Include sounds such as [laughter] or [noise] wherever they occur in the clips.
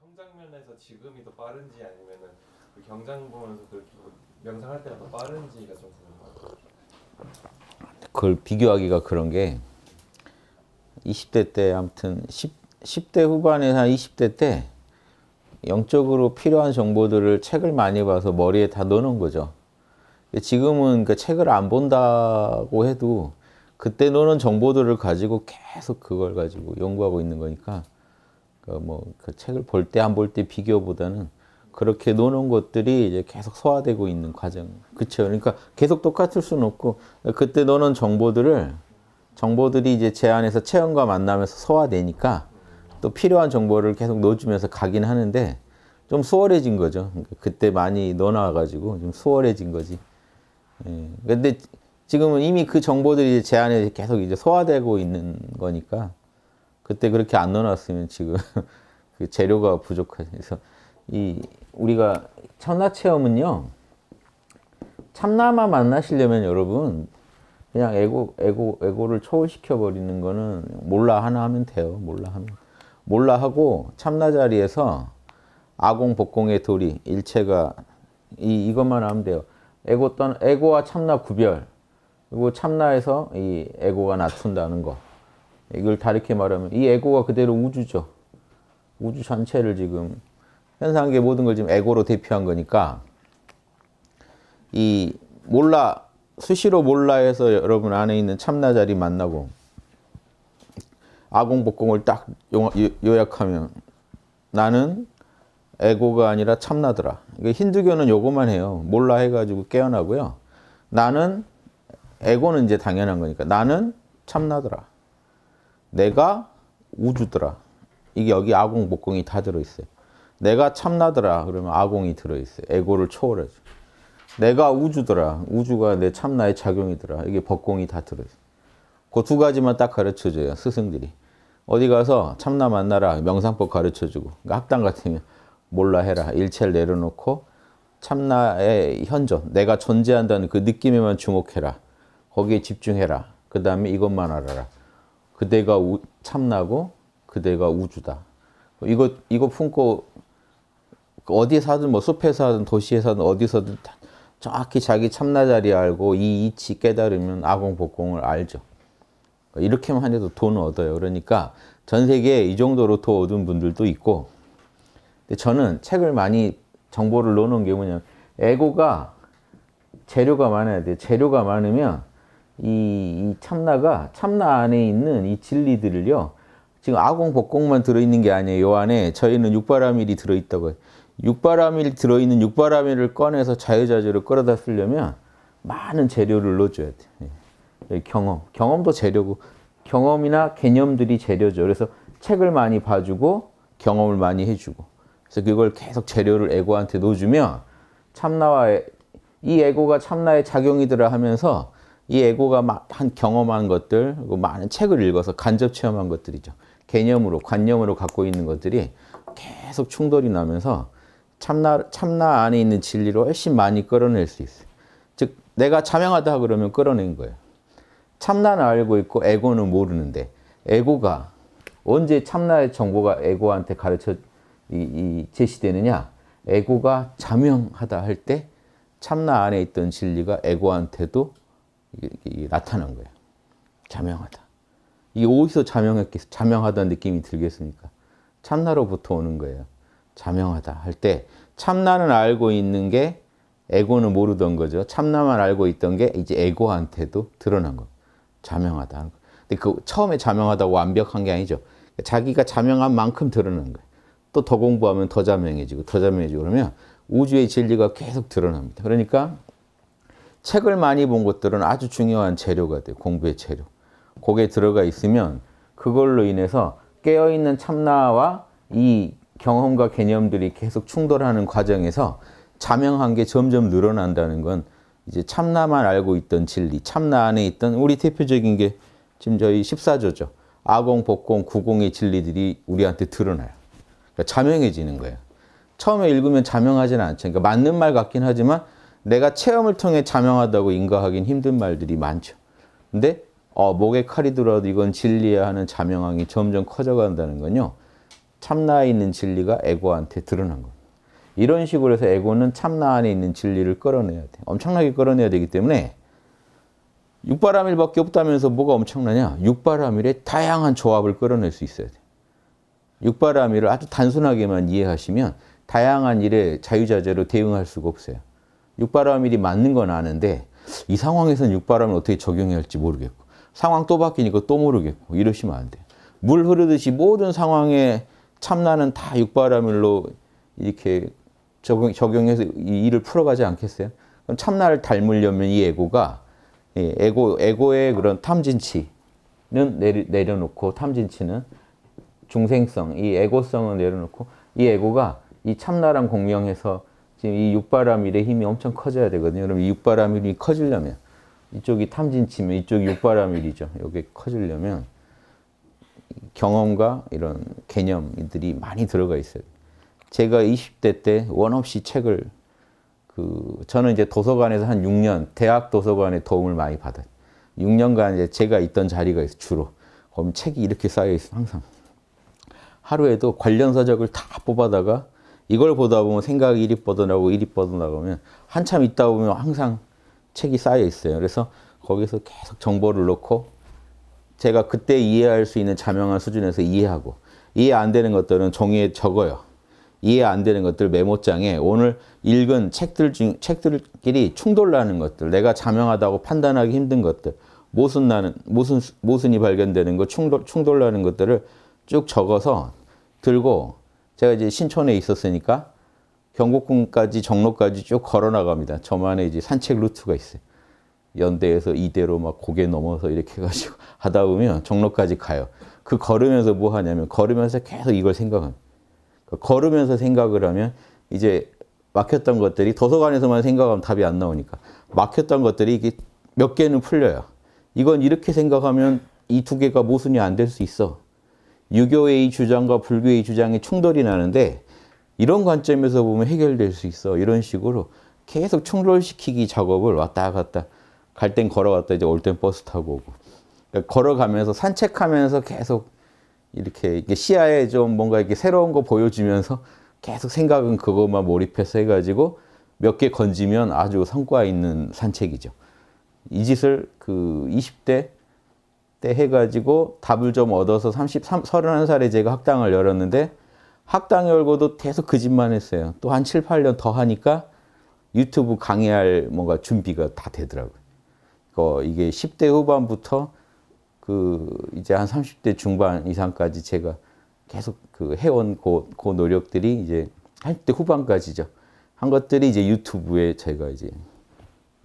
성장면에서 지금이 더 빠른지 아니면은 그 경장 보면서 그렇게 뭐 명상할 때가 더 빠른지가 좀 궁금해요. 그걸 비교하기가 그런 게 20대 때 아무튼 10, 대 후반에 서한 20대 때 영적으로 필요한 정보들을 책을 많이 봐서 머리에 다 넣어놓은 거죠. 지금은 그 책을 안 본다고 해도 그때 노는 정보들을 가지고 계속 그걸 가지고 연구하고 있는 거니까 뭐그 뭐 그 책을 볼 때 안 볼 때 비교보다는 그렇게 노는 것들이 이제 계속 소화되고 있는 과정. 그렇죠. 그러니까 계속 똑같을 수는 없고 그때 노는 정보들을 정보들이 이제 제 안에서 체험과 만나면서 소화되니까 또 필요한 정보를 계속 넣어주면서 가긴 하는데 좀 수월해진 거죠. 그러니까 그때 많이 넣어놔가지고 좀 수월해진 거지. 예. 근데 지금은 이미 그 정보들이 제 안에 계속 이제 소화되고 있는 거니까 그때 그렇게 안 넣어놨으면 지금 [laughs] 그 재료가 부족하죠. 그래서 이 우리가 천나 체험은요. 참나만 만나시려면 여러분 그냥 에고 에고 에고를 초월시켜 버리는 거는 몰라 하나 하면 돼요. 몰라 하면 몰라 하고 참나 자리에서 아공 복공의 도리 일체가 이 이것만 하면 돼요. 에고 떠 에고와 참나 구별 그리고 참나에서 이 에고가 낮춘다는 거. 이걸 다르게 말하면 이 에고가 그대로 우주죠. 우주 전체를 지금 현상계 모든 걸 지금 에고로 대표한 거니까 이 몰라 수시로 몰라해서 여러분 안에 있는 참나 자리 만나고 아공복공을 딱 요약하면 나는 에고가 아니라 참나더라. 그러니까 힌두교는 요거만 해요. 몰라 해가지고 깨어나고요. 나는 에고는 이제 당연한 거니까 나는 참나더라. 내가 우주더라. 이게 여기 아공, 목공이 다 들어있어요. 내가 참나더라. 그러면 아공이 들어있어요. 에고를 초월하죠. 내가 우주더라. 우주가 내 참나의 작용이더라. 이게 법공이 다 들어있어요. 그 두 가지만 딱 가르쳐줘요. 스승들이. 어디 가서 참나 만나라. 명상법 가르쳐주고. 그러니까 학당 같으면 몰라 해라. 일체를 내려놓고 참나의 현존, 내가 존재한다는 그 느낌에만 주목해라. 거기에 집중해라. 그 다음에 이것만 알아라. 그대가 우, 참나고 그대가 우주다. 이거 이거 품고 어디에 사든 뭐 숲에 사든 도시에 사든 어디서든 정확히 자기 참나 자리 알고 이 이치 깨달으면 아공 복공을 알죠. 이렇게만 해도 돈 얻어요. 그러니까 전 세계에 이 정도로 돈 얻은 분들도 있고 근데 저는 책을 많이 정보를 넣어놓은 게 뭐냐면 에고가 재료가 많아야 돼요. 재료가 많으면 이, 이 참나가 참나 안에 있는 이 진리들을요. 지금 아공 복공만 들어있는 게 아니에요. 요 안에 저희는 육바라밀이 들어있다고 해요. 육바라밀 들어있는 육바라밀을 꺼내서 자유자재로 끌어다 쓰려면 많은 재료를 넣어줘야 돼. 예. 경험, 경험도 재료고 경험이나 개념들이 재료죠. 그래서 책을 많이 봐주고 경험을 많이 해주고 그래서 그걸 계속 재료를 에고한테 넣어주면 참나와의 이 에고가 참나의 작용이더라 하면서 이 에고가 막 한 경험한 것들, 많은 책을 읽어서 간접 체험한 것들이죠. 개념으로, 관념으로 갖고 있는 것들이 계속 충돌이 나면서 참나, 참나 안에 있는 진리로 훨씬 많이 끌어낼 수 있어요. 즉, 내가 자명하다 그러면 끌어낸 거예요. 참나는 알고 있고 에고는 모르는데 에고가 언제 참나의 정보가 에고한테 가르쳐 이, 이 제시되느냐? 에고가 자명하다 할 때 참나 안에 있던 진리가 에고한테도 이게, 이게 나타난 거예요. 자명하다. 이게 어디서 자명했겠, 자명하다는 느낌이 들겠습니까? 참나로부터 오는 거예요. 자명하다 할 때 참나는 알고 있는 게 에고는 모르던 거죠. 참나만 알고 있던 게 이제 에고한테도 드러난 거. 자명하다. 근데 그 처음에 자명하다고 완벽한 게 아니죠. 자기가 자명한 만큼 드러난 거예요. 또 더 공부하면 더 자명해지고 더 자명해지고 그러면 우주의 진리가 계속 드러납니다. 그러니까 책을 많이 본 것들은 아주 중요한 재료가 돼요 공부의 재료. 거기에 들어가 있으면 그걸로 인해서 깨어있는 참나와 이 경험과 개념들이 계속 충돌하는 과정에서 자명한 게 점점 늘어난다는 건 이제 참나만 알고 있던 진리, 참나 안에 있던 우리 대표적인 게 지금 저희 14조죠. 아공, 복공, 구공의 진리들이 우리한테 드러나요. 그러니까 자명해지는 거예요. 처음에 읽으면 자명하지는 않죠. 그러니까 맞는 말 같긴 하지만 내가 체험을 통해 자명하다고 인가하긴 힘든 말들이 많죠. 근데 어, 목에 칼이 들어도 이건 진리야 하는 자명함이 점점 커져간다는 건요. 참나 에 있는 진리가 에고한테 드러난 겁니다. 이런 식으로 해서 에고는 참나 안에 있는 진리를 끌어내야 돼. 엄청나게 끌어내야 되기 때문에 육바라밀밖에 없다면서 뭐가 엄청나냐? 육바라밀의 다양한 조합을 끌어낼 수 있어야 돼. 육바라밀을 아주 단순하게만 이해하시면 다양한 일에 자유자재로 대응할 수가 없어요. 육바람일이 맞는 건 아는데 이 상황에서는 육바람을 어떻게 적용해야 할지 모르겠고 상황 또 바뀌니까 또 모르겠고 이러시면 안 돼요. 물 흐르듯이 모든 상황에 참나는 다 6바람일로 이렇게 적용, 적용해서 이 일을 풀어가지 않겠어요? 그럼 참나를 닮으려면 이 에고가 예, 에고, 에고의 그런 탐진치는 내리, 내려놓고 탐진치는 중생성, 이 에고성은 내려놓고 이 에고가 이 참나랑 공명해서 지금 이 육바람일의 힘이 엄청 커져야 되거든요. 그럼 이 육바람일이 커지려면 이쪽이 탐진치면 이쪽이 육바람일이죠. 이게 커지려면 경험과 이런 개념들이 많이 들어가 있어요. 제가 20대 때 원 없이 책을 그 저는 이제 도서관에서 한 6년 대학 도서관의 도움을 많이 받아요. 6년간 이제 제가 있던 자리가 있어 주로. 그럼 책이 이렇게 쌓여 있어 항상. 하루에도 관련 서적을 다 뽑아다가 이걸 보다 보면 생각이 이리 뻗어나고 이리 뻗어나가면 한참 있다 보면 항상 책이 쌓여 있어요. 그래서 거기서 계속 정보를 넣고 제가 그때 이해할 수 있는 자명한 수준에서 이해하고 이해 안 되는 것들은 종이에 적어요. 이해 안 되는 것들 메모장에 오늘 읽은 책들 중 책들끼리 충돌나는 것들, 내가 자명하다고 판단하기 힘든 것들, 모순 나는 모순 모순이 발견되는 것, 충돌 충돌나는 것들을 쭉 적어서 들고 제가 이제 신촌에 있었으니까 경복궁까지 정로까지 쭉 걸어 나갑니다. 저만의 이제 산책 루트가 있어요. 연대에서 이대로 막 고개 넘어서 이렇게 해가지고 [laughs] 하다 보면 정로까지 가요. 그 걸으면서 뭐 하냐면 걸으면서 계속 이걸 생각합니다. 그 걸으면서 생각을 하면 이제 막혔던 것들이 도서관에서만 생각하면 답이 안 나오니까 막혔던 것들이 이게 몇 개는 풀려요. 이건 이렇게 생각하면 이 두 개가 모순이 안 될 수 있어. 유교의 주장과 불교의 주장이 충돌이 나는데 이런 관점에서 보면 해결될 수 있어. 이런 식으로 계속 충돌시키기 작업을 왔다 갔다 갈 땐 걸어갔다 이제 올 땐 버스 타고 오고 그러니까 걸어가면서 산책하면서 계속 이렇게 시야에 좀 뭔가 이렇게 새로운 거 보여주면서 계속 생각은 그것만 몰입해서 해가지고 몇 개 건지면 아주 성과 있는 산책이죠. 이 짓을 그 20대 때 해가지고 답을 좀 얻어서 33, 31살에 제가 학당을 열었는데 학당 열고도 계속 그 짓만 했어요. 또 한 7, 8년 더 하니까 유튜브 강의할 뭔가 준비가 다 되더라고요. 그 이게 10대 후반부터 그 이제 한 30대 중반 이상까지 제가 계속 그 해온 고, 고 노력들이 이제 30대 후반까지죠. 한 것들이 이제 유튜브에 제가 이제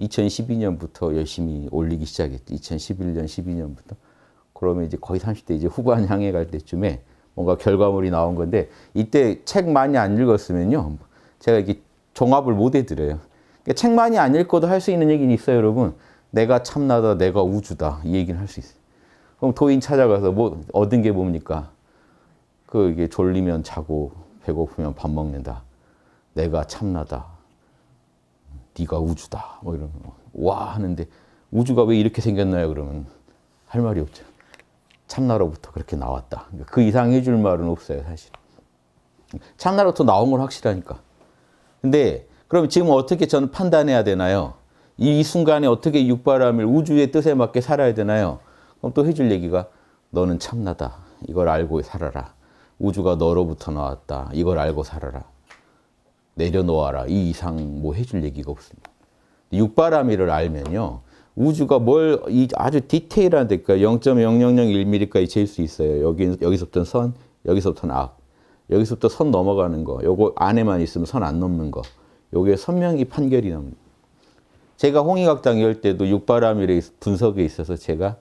2012년부터 열심히 올리기 시작했죠. 2011년, 12년부터. 그러면 이제 거의 30대 이제 후반 향해 갈 때쯤에 뭔가 결과물이 나온 건데 이때 책 많이 안 읽었으면요. 제가 이게 종합을 못 해드려요. 그러니까 책 많이 안 읽고도 할 수 있는 얘기는 있어요, 여러분. 내가 참나다, 내가 우주다. 이 얘기는 할 수 있어요. 그럼 도인 찾아가서 뭐 얻은 게 뭡니까? 그 이게 졸리면 자고 배고프면 밥 먹는다. 내가 참나다. 네가 우주다. 뭐 이런 와 하는데 우주가 왜 이렇게 생겼나요? 그러면 할 말이 없죠. 참나로부터 그렇게 나왔다. 그러니까 그 이상 해줄 말은 없어요, 사실. 참나로부터 나온 건 확실하니까. 근데 그럼 지금 어떻게 저는 판단해야 되나요? 이, 이 순간에 어떻게 육바람을 우주의 뜻에 맞게 살아야 되나요? 그럼 또 해줄 얘기가 너는 참나다. 이걸 알고 살아라. 우주가 너로부터 나왔다. 이걸 알고 살아라. 내려놓아라. 이 이상 뭐 해줄 얘기가 없습니다. 육바라밀을 알면요. 우주가 뭘이 아주 디테일한 데까 0.0001mm까지 재일 수 있어요. 여기 여기서부터 선, 여기서부터는 악. 여기서부터 선 넘어가는 거. 요거 안에만 있으면 선 안 넘는 거. 요게 선명히 판결이 납니다. 제가 홍익학당 열 때도 육바라밀의 분석에 있어서 제가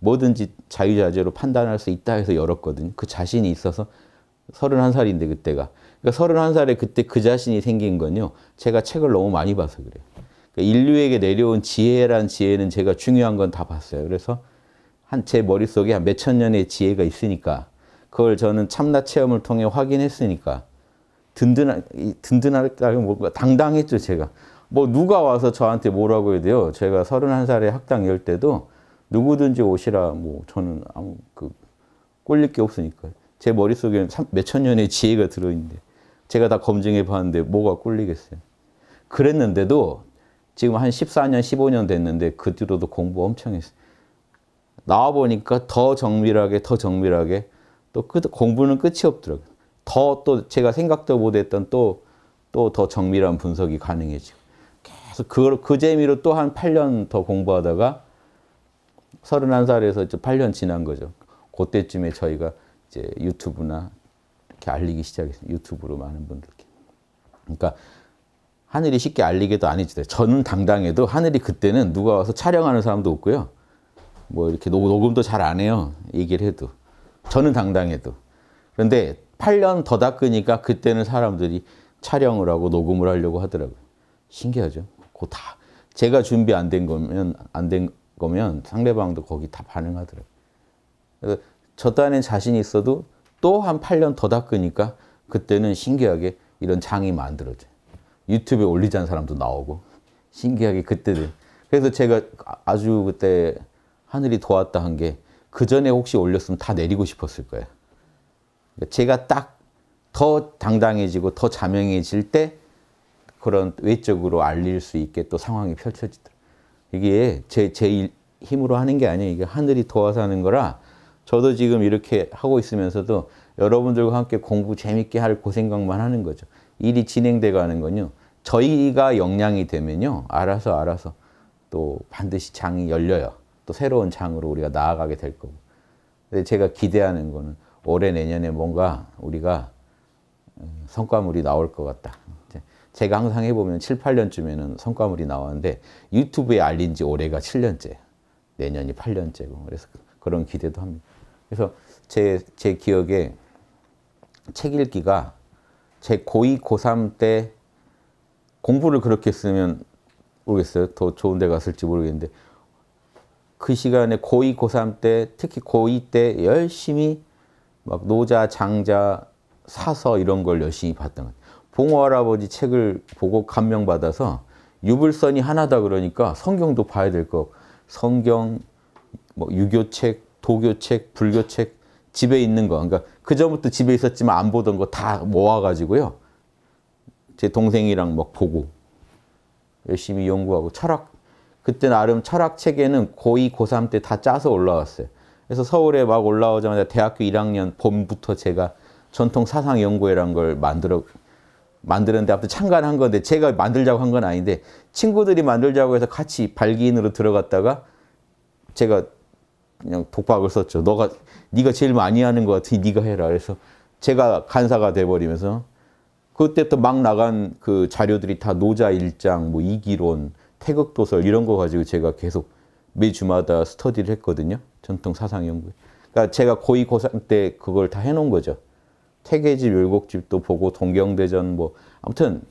뭐든지 자유자재로 판단할 수 있다 해서 열었거든요. 그 자신이 있어서 31살인데 그때가 그러니까 31살에 그때 그 자신이 생긴 건요. 제가 책을 너무 많이 봐서 그래요. 그러니까 인류에게 내려온 지혜란 지혜는 제가 중요한 건 다 봤어요. 그래서 한 제 머릿속에 한 몇 천 년의 지혜가 있으니까 그걸 저는 참나 체험을 통해 확인했으니까 든든하, 든든할까요? 뭐, 당당했죠, 제가. 뭐, 누가 와서 저한테 뭐라고 해야 돼요? 제가 31살에 학당 열 때도 누구든지 오시라, 뭐, 저는 아무, 그, 꼴릴 게 없으니까. 제 머릿속에는 몇 천 년의 지혜가 들어있는데. 제가 다 검증해 봤는데 뭐가 꿀리겠어요. 그랬는데도 지금 한 14년, 15년 됐는데 그 뒤로도 공부 엄청 했어요. 나와 보니까 더 정밀하게, 더 정밀하게 또 끝, 공부는 끝이 없더라고요. 더 또 제가 생각도 못했던 또 또 더 정밀한 분석이 가능해지고 계속 그, 그 재미로 또 한 8년 더 공부하다가 31살에서 8년 지난 거죠. 그때쯤에 저희가 이제 유튜브나 이렇게 알리기 시작했어요. 유튜브로 많은 분들께. 그러니까 하늘이 쉽게 알리게도 아니지. 는 당당해도 하늘이 그때는 누가 와서 촬영하는 사람도 없고요. 뭐 이렇게 녹음도 잘 안 해요. 얘기를 해도. 저는 당당해도. 그런데 8년 더 닦으니까 그때는 사람들이 촬영을 하고 녹음을 하려고 하더라고요. 신기하죠? 그거다 제가 준비 안 된 거면 안 된 거면 상대방도 거기 다 반응하더라고요. 그래서 저딴엔 자신 있어도 또한 8년 더 닦으니까 그때는 신기하게 이런 장이 만들어져. 유튜브에 올리자는 사람도 나오고 신기하게 그때는 그래서 제가 아주 그때 하늘이 도왔다 한 게 그 전에 혹시 올렸으면 다 내리고 싶었을 거예요. 그러니까 제가 딱 더 당당해지고 더 자명해질 때 그런 외적으로 알릴 수 있게 또 상황이 펼쳐지더라. 이게 제, 제 힘으로 하는 게 아니에요. 이게 하늘이 도와서 하는 거라 저도 지금 이렇게 하고 있으면서도 여러분들과 함께 공부 재밌게 할 고생각만 하는 거죠. 일이 진행돼 가는 건요. 저희가 역량이 되면요. 알아서 알아서 또 반드시 장이 열려요. 또 새로운 장으로 우리가 나아가게 될 거고. 근데 제가 기대하는 거는 올해 내년에 뭔가 우리가 음, 성과물이 나올 것 같다. 제가 항상 해보면 7, 8년쯤에는 성과물이 나왔는데 유튜브에 알린 지 올해가 7년째, 내년이 8년째고 그래서 그런 기대도 합니다. 그래서 제, 제 기억에 책 읽기가 제 고2, 고3 때 공부를 그렇게 했으면 모르겠어요. 더 좋은 데 갔을지 모르겠는데 그 시간에 고2, 고3 때 특히 고2 때 열심히 막 노자, 장자 사서 이런 걸 열심히 봤던 거예요. 봉호 할아버지 책을 보고 감명받아서 유불선이 하나다 그러니까 성경도 봐야 될 거. 성경, 뭐 유교책, 도교책, 불교책, 집에 있는 거. 그러니까 그전부터 집에 있었지만 안 보던 거 다 모아가지고요. 제 동생이랑 막 보고 열심히 연구하고 철학. 그때 나름 철학 책에는 고2, 고3 때 다 짜서 올라왔어요. 그래서 서울에 막 올라오자마자 대학교 1학년 봄부터 제가 전통 사상 연구회라는 걸 만들어 만드는데 아무튼 참관한 건데 제가 만들자고 한 건 아닌데 친구들이 만들자고 해서 같이 발기인으로 들어갔다가 제가 그냥 독박을 썼죠. 너가 네가 제일 많이 하는 것 같으니 네가 해라. 그래서 제가 간사가 돼버리면서 그때부터 막 나간 그 자료들이 다 노자 일장, 뭐 이기론, 태극 도설 이런 거 가지고 제가 계속 매주마다 스터디를 했거든요. 전통 사상 연구. 그러니까 제가 고이 고3 때 그걸 다 해놓은 거죠. 태계집, 율곡집도 보고 동경대전 뭐 아무튼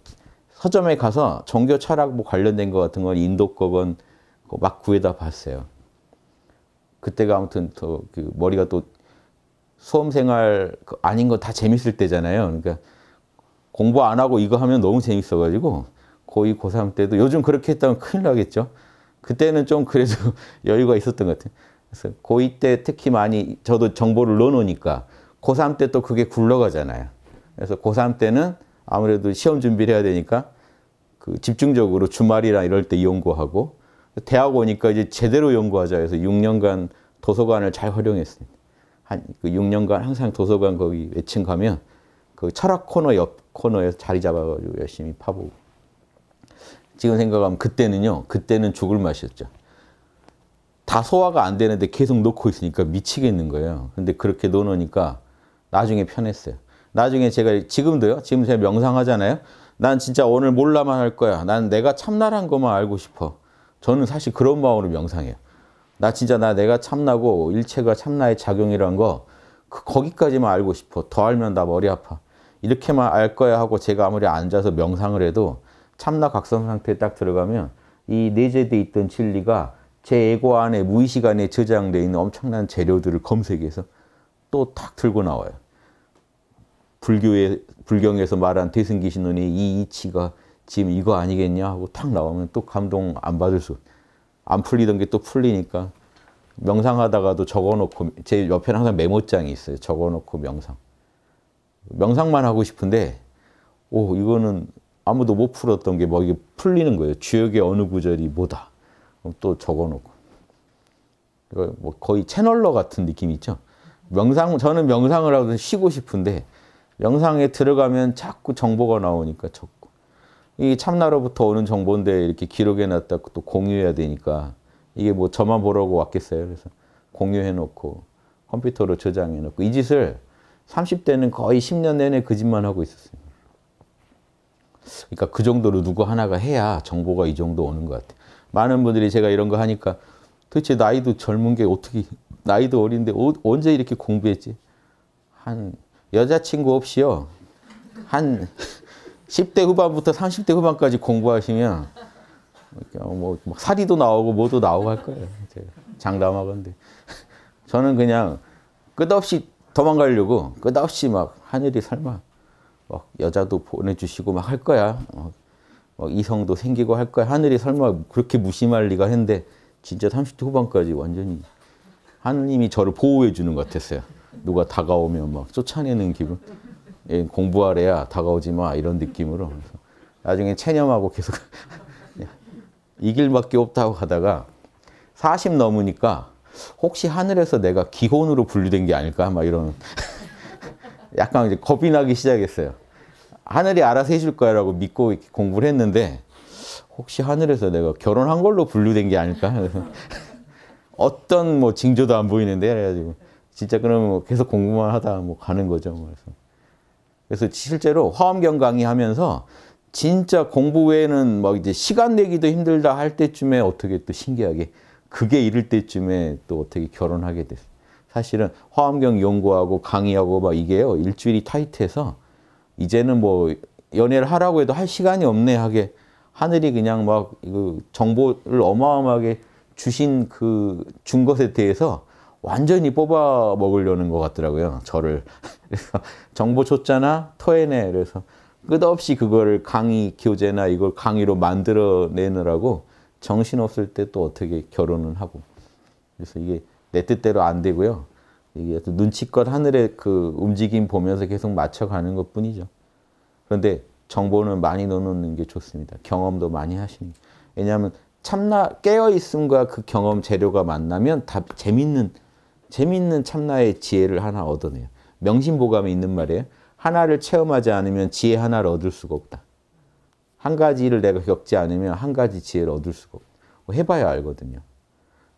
서점에 가서 종교 철학 뭐 관련된 거 같은 건 인도 거건 막 구해다 봤어요. 그때가 아무튼 더그 머리가 또 수험 생활 그 아닌 거 다 재밌을 때잖아요. 그러니까 공부 안 하고 이거 하면 너무 재밌어가지고 고2, 고3 때도 요즘 그렇게 했다면 큰일 나겠죠. 그때는 좀 그래도 [laughs] 여유가 있었던 것 같아요. 그래서 고2 때 특히 많이 저도 정보를 넣어놓으니까 고3 때 또 그게 굴러가잖아요. 그래서 고3 때는 아무래도 시험 준비를 해야 되니까 그 집중적으로 주말이나 이럴 때연구하고 대학 오니까 이제 제대로 연구하자 해서 6년간 도서관을 잘 활용했습니다. 한그 6년간 항상 도서관 거기 외층 가면 그 철학 코너 옆 코너에서 자리 잡아가지고 열심히 파보고. 지금 생각하면 그때는요, 그때는 죽을 맛이었죠. 다 소화가 안 되는데 계속 놓고 있으니까 미치겠는 거예요. 근데 그렇게 놓으니까 나중에 편했어요. 나중에 제가 지금도요, 지금 제가 명상하잖아요. 난 진짜 오늘 몰라만 할 거야. 난 내가 참나란 것만 알고 싶어. 저는 사실 그런 마음으로 명상해요. 나 진짜 나 내가 참나고 일체가 참나의 작용이란 거그 거기까지만 알고 싶어. 더 알면 나 머리 아파. 이렇게만 알 거야 하고 제가 아무리 앉아서 명상을 해도 참나 각성 상태에 딱 들어가면 이 내재돼 있던 진리가 제 에고 안에 무의식 안에 저장되어 있는 엄청난 재료들을 검색해서 또 탁 들고 나와요. 불교의 불경에서 말한 대승기신론의 이 이치가 지금 이거 아니겠냐 하고 탁 나오면 또 감동 안 받을 수. 안 풀리던 게 또 풀리니까 명상하다가도 적어놓고 제 옆에는 항상 메모장이 있어요. 적어놓고 명상. 명상만 하고 싶은데 오 이거는 아무도 못 풀었던 게 뭐 이게 풀리는 거예요. 주역의 어느 구절이 뭐다. 그럼 또 적어놓고. 이거 뭐 거의 채널러 같은 느낌 있죠. 명상 저는 명상을 하고 쉬고 싶은데 명상에 들어가면 자꾸 정보가 나오니까 적고. 이 참나로부터 오는 정보인데 이렇게 기록해 놨다고 또 공유해야 되니까 이게 뭐 저만 보라고 왔겠어요. 그래서 공유해 놓고 컴퓨터로 저장해 놓고 이 짓을 30대는 거의 10년 내내 그 짓만 하고 있었어요. 그러니까 그 정도로 누구 하나가 해야 정보가 이 정도 오는 것 같아요. 많은 분들이 제가 이런 거 하니까 도대체 나이도 젊은 게 어떻게 나이도 어린데 어, 언제 이렇게 공부했지? 한 여자친구 없이요. 한 10대 후반부터 30대 후반까지 공부하시면 뭐, 뭐 사리도 나오고 뭐도 나오고 할 거예요. 장담하건데. [laughs] 저는 그냥 끝없이 도망가려고 끝없이 막 하늘이 설마 막 여자도 보내주시고 막 할 거야. 막, 뭐, 막 뭐 이성도 생기고 할 거야. 하늘이 설마 그렇게 무심할 리가 했는데 진짜 30대 후반까지 완전히 하느님이 저를 보호해 주는 것 같았어요. 누가 다가오면 막 쫓아내는 기분. 예, 공부하래야 다가오지 마 이런 느낌으로 나중에 체념하고 계속 [laughs] 이길 밖에 없다고 하다가 40 넘으니까 혹시 하늘에서 내가 기혼으로 분류된 게 아닐까 막 이런 [laughs] 약간 이제 겁이 나기 시작했어요. 하늘이 알아서 해줄 거야라고 믿고 공부를 했는데 혹시 하늘에서 내가 결혼한 걸로 분류된 게 아닐까? [laughs] 어떤 뭐 징조도 안 보이는데 그래가지고 진짜 그러면 뭐 계속 공부만 하다 뭐 가는 거죠. 그래서 그래서 실제로 화엄경 강의하면서 진짜 공부 외에는 막 이제 시간 내기도 힘들다 할 때쯤에 어떻게 또 신기하게 그게 이럴 때쯤에 또 어떻게 결혼하게 됐어 사실은 화엄경 연구하고 강의하고 막 이게요. 일주일이 타이트해서 이제는 뭐 연애를 하라고 해도 할 시간이 없네 하게 하늘이 그냥 막 이거 정보를 어마어마하게 주신 그 준 것에 대해서 완전히 뽑아 먹으려는 것 같더라고요. 저를. 그래서 [laughs] 정보 줬잖아? 토해내. 그래서 끝없이 그거를 강의, 교재나 이걸 강의로 만들어내느라고 정신없을 때 또 어떻게 결혼을 하고. 그래서 이게 내 뜻대로 안 되고요. 이게 눈치껏 하늘의 그 움직임 보면서 계속 맞춰가는 것 뿐이죠. 그런데 정보는 많이 넣어놓는 게 좋습니다. 경험도 많이 하시는. 왜냐하면 참나 깨어있음과 그 경험 재료가 만나면 다 재밌는 재밌는 참나의 지혜를 하나 얻어내요. 명심보감에 있는 말이에요. 하나를 체험하지 않으면 지혜 하나를 얻을 수가 없다. 한 가지를 내가 겪지 않으면 한 가지 지혜를 얻을 수가 없다. 뭐 해봐야 알거든요.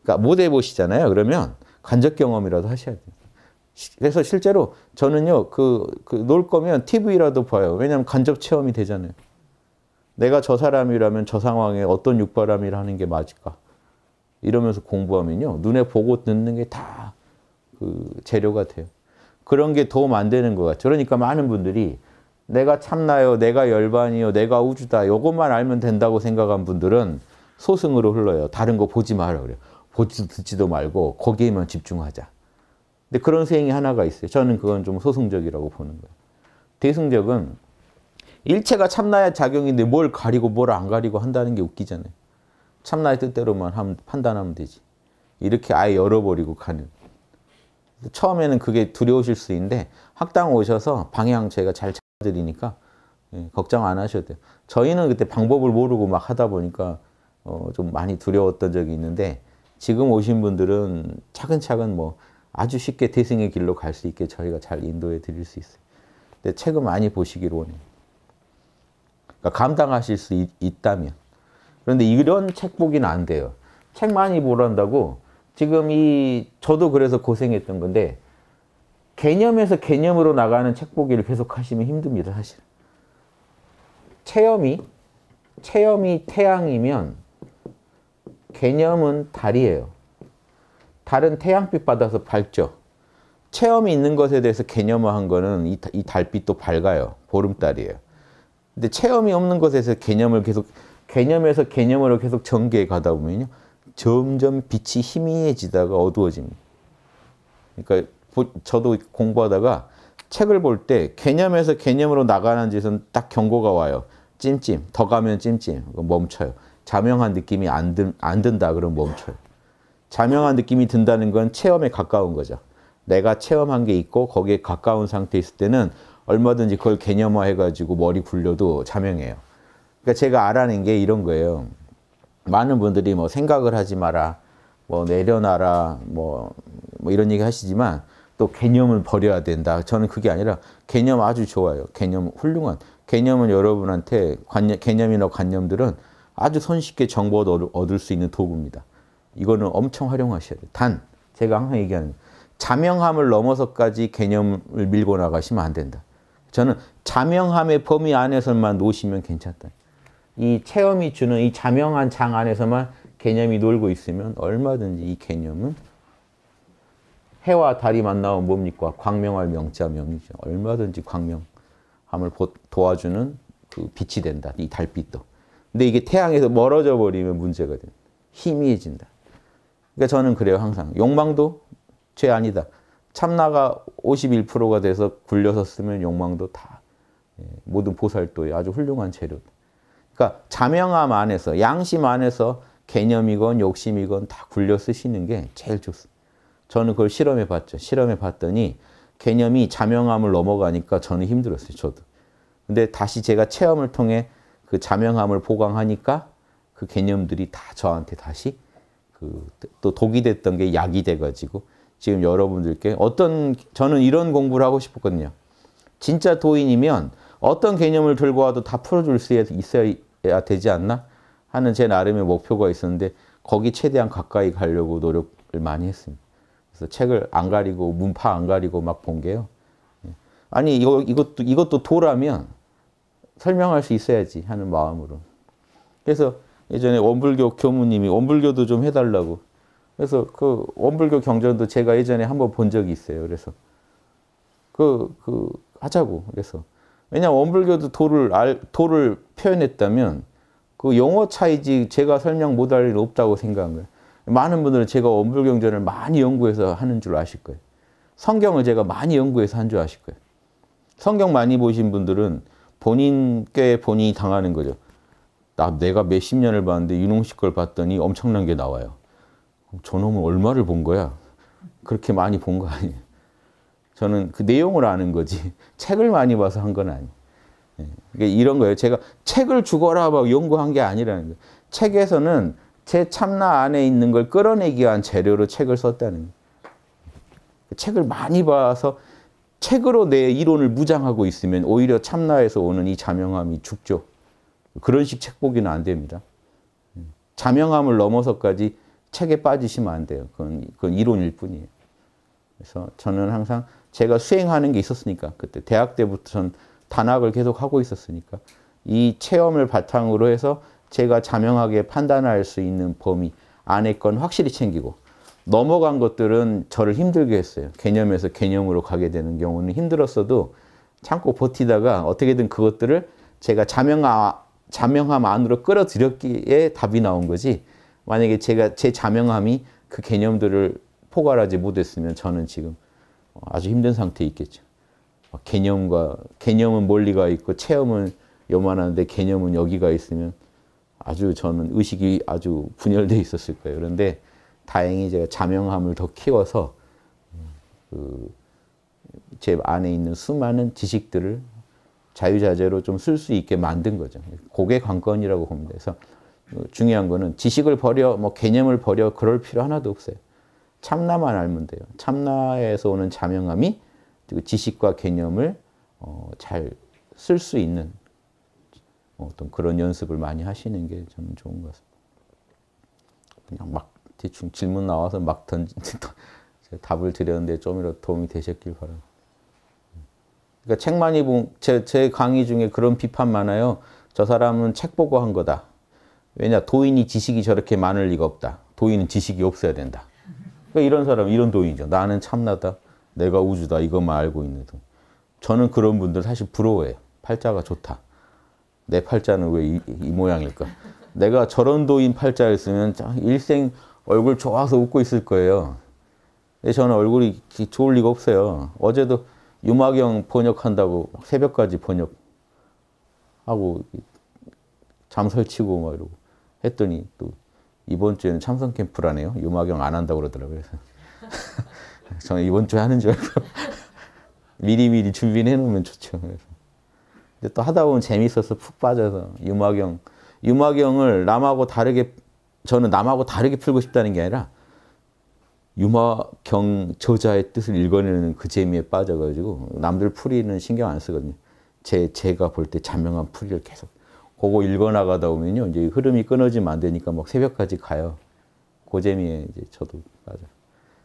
그러니까 못 해보시잖아요. 그러면 간접 경험이라도 하셔야 돼요. 그래서 실제로 저는요, 그, 그, 놀 거면 TV라도 봐요. 왜냐면 간접 체험이 되잖아요. 내가 저 사람이라면 저 상황에 어떤 육바람이라 는게 맞을까? 이러면서 공부하면요, 눈에 보고 듣는 게다 그 재료가 돼요. 그런 게 도움 안 되는 것 같아요. 그러니까 많은 분들이 내가 참나요, 내가 열반이요, 내가 우주다 이것만 알면 된다고 생각한 분들은 소승으로 흘러요. 다른 거 보지 마라 그래요. 보지도 듣지도 말고 거기에만 집중하자. 근데 그런 생이 하나가 있어요. 저는 그건 좀 소승적이라고 보는 거예요. 대승적은 일체가 참나의 작용인데 뭘 가리고 뭘 안 가리고 한다는 게 웃기잖아요. 참나의 뜻대로만 하면, 판단하면 되지. 이렇게 아예 열어버리고 가는. 처음에는 그게 두려우실 수 있는데 학당 오셔서 방향 제가 잘찾아드리니까 예, 걱정 안 하셔도 돼요. 저희는 그때 방법을 모르고 막 하다 보니까 어, 좀 많이 두려웠던 적이 있는데 지금 오신 분들은 차근차근 뭐 아주 쉽게 대승의 길로 갈 수 있게 저희가 잘 인도해 드릴 수 있어요. 근데 책을 많이 보시기로 원해요. 그러니까 감당하실 수 있, 다면 그런데 이런 책 보기는 안 돼요. 책 많이 보란다고 지금 이 저도 그래서 고생했던 건데 개념에서 개념으로 나가는 책 보기를 계속 하시면 힘듭니다, 사실. 체험이 체험이 태양이면 개념은 달이에요. 달은 태양빛 받아서 밝죠. 체험이 있는 것에 대해서 개념화한 거는 이, 이 달빛도 밝아요. 보름달이에요. 근데 체험이 없는 것에서 개념을 계속 개념에서 개념으로 계속 전개해 가다 보면요. 점점 빛이 희미해지다가 어두워집니다. 그러니까 저도 공부하다가 책을 볼 때 개념에서 개념으로 나가는 짓은 딱 경고가 와요. 찜찜, 더 가면 찜찜, 멈춰요. 자명한 느낌이 안, 든, 안 든다 그럼 멈춰요. 자명한 느낌이 든다는 건 체험에 가까운 거죠. 내가 체험한 게 있고 거기에 가까운 상태 있을 때는 얼마든지 그걸 개념화해가지고 머리 굴려도 자명해요. 그러니까 제가 알아낸 게 이런 거예요. 많은 분들이 뭐 생각을 하지 마라, 뭐 내려놔라, 뭐, 뭐 이런 얘기 하시지만 또 개념을 버려야 된다. 저는 그게 아니라 개념 아주 좋아요. 개념 훌륭한. 개념은 여러분한테 관념, 개념이나 관념들은 아주 손쉽게 정보를 얻을 수 있는 도구입니다. 이거는 엄청 활용하셔야 돼요. 단, 제가 항상 얘기하는 자명함을 넘어서까지 개념을 밀고 나가시면 안 된다. 저는 자명함의 범위 안에서만 놓으시면 괜찮다. 이 체험이 주는 이 자명한 장 안에서만 개념이 놀고 있으면 얼마든지 이 개념은 해와 달이 만나면 뭡니까? 광명할 명자명이죠. 얼마든지 광명함을 도와주는 그 빛이 된다. 이 달빛도. 근데 이게 태양에서 멀어져 버리면 문제가 된다. 희미해진다. 그러니까 저는 그래요, 항상. 욕망도 죄 아니다. 참나가 51%가 돼서 굴려서 쓰면 욕망도 다 예, 모든 보살도의 아주 훌륭한 재료다. 그러니까 자명함 안에서 양심 안에서 개념이건 욕심이건 다 굴려 쓰시는 게 제일 좋습니다. 저는 그걸 실험해 봤죠. 실험해 봤더니 개념이 자명함을 넘어가니까 저는 힘들었어요. 저도. 근데 다시 제가 체험을 통해 그 자명함을 보강하니까 그 개념들이 다 저한테 다시 그 또 독이 됐던 게 약이 돼가지고 지금 여러분들께 어떤 저는 이런 공부를 하고 싶었거든요. 진짜 도인이면 어떤 개념을 들고 와도 다 풀어줄 수 있어야 해야 되지 않나 하는 제 나름의 목표가 있었는데 거기 최대한 가까이 가려고 노력을 많이 했습니다. 그래서 책을 안 가리고 문파 안 가리고 막 본 게요. 예. 아니 이거 이것도 이것도 도라면 설명할 수 있어야지 하는 마음으로. 그래서 예전에 원불교 교무님이 원불교도 좀 해달라고. 그래서 그 원불교 경전도 제가 예전에 한번 본 적이 있어요. 그래서 그, 그, 하자고. 그래서 왜냐 원불교도 도를 알, 도를 표현했다면 그 용어 차이지 제가 설명 못할 일 없다고 생각한 많은 분들은 제가 원불경전을 많이 연구해서 하는 줄 아실 거예요. 성경을 제가 많이 연구해서 한 줄 아실 거예요. 성경 많이 보신 분들은 본인께 본인이 당하는 거죠. 나 내가 몇 십 년을 봤는데 윤홍식 걸 봤더니 엄청난 게 나와요. 저놈은 얼마를 본 거야? 그렇게 많이 본 거 아니에요. 저는 그 내용을 아는 거지 [laughs] 책을 많이 봐서 한 건 아니에요. 예. 그러니까 이런 거예요. 제가 책을 죽어라 막 연구한 게 아니라는 거 책에서는 제 참나 안에 있는 걸 끌어내기 위한 재료로 책을 썼다는 거 그 책을 많이 봐서 책으로 내 이론을 무장하고 있으면 오히려 참나에서 오는 이 자명함이 죽죠. 그런 식책 보기는 안 됩니다. 예. 자명함을 넘어서까지 책에 빠지시면 안 돼요. 그건, 그건 이론일 뿐이에요. 그래서 저는 항상 제가 수행하는 게 있었으니까 그때 대학 때부터 전 단학을 계속 하고 있었으니까 이 체험을 바탕으로 해서 제가 자명하게 판단할 수 있는 범위 안에건 확실히 챙기고 넘어간 것들은 저를 힘들게 했어요. 개념에서 개념으로 가게 되는 경우는 힘들었어도 참고 버티다가 어떻게든 그것들을 제가 자명하, 자명함 안으로 끌어들였기에 답이 나온 거지 만약에 제가 제 자명함이 그 개념들을 포괄하지 못했으면 저는 지금 아주 힘든 상태에 있겠죠. 개념과 개념은 멀리가 있고 체험은 요만한데 개념은 여기가 있으면 아주 저는 의식이 아주 분열돼 있었을 거예요. 그런데 다행히 제가 자명함을 더 키워서 음, 그제 안에 있는 수많은 지식들을 자유자재로 좀 쓸 수 있게 만든 거죠. 그게 관건이라고 봅니다. 그래서 중요한 거는 지식을 버려, 뭐 개념을 버려 그럴 필요 하나도 없어요. 참나만 알면 돼요. 참나에서 오는 자명함이 그 지식과 개념을 어, 잘쓸 수 있는 어, 어떤 그런 연습을 많이 하시는 게참 좋은 것 같습니다. 그냥 막 대충 질문 나와서 막 던진 [laughs] 답을 드렸는데 좀이라도 도움이 되셨길 바랍니다. 그러니까 책 많이 본, 제, 제 강의 중에 그런 비판 많아요. 저 사람은 책 보고 한 거다. 왜냐, 도인이 지식이 저렇게 많을 리가 없다. 도인은 지식이 없어야 된다. 그러니까 이런 사람, 이런 도인이죠. 나는 참나다. 내가 우주다. 이것만 알고 있는 등. 저는 그런 분들 사실 부러워해요. 팔자가 좋다. 내 팔자는 왜이 이 모양일까? 내가 저런 도인 팔자를 쓰면 일생 얼굴 좋아서 웃고 있을 거예요. 저는 얼굴이 좋을 리가 없어요. 어제도 유마경 번역한다고 새벽까지 번역하고 잠 설치고 막 이러고 했더니 또 이번 주에는 참선 캠프라네요. 유마경 안 한다고 그러더라고요. [laughs] 저는 이번 주에 하는 줄 알고 [laughs] 미리미리 준비를 해놓으면 좋죠. 근데 또 하다 보면 재밌어서 푹 빠져서 유마경, 유마경을 남하고 다르게 저는 남하고 다르게 풀고 싶다는 게 아니라 유마경 저자의 뜻을 읽어내는 그 재미에 빠져가지고 남들 풀이는 신경 안 쓰거든요. 제, 제가 볼 때 자명한 풀이를 계속 그거 읽어 나가다 보면요. 이제 흐름이 끊어지면 안 되니까 막 새벽까지 가요. 고재미에 그 이제 저도 맞아.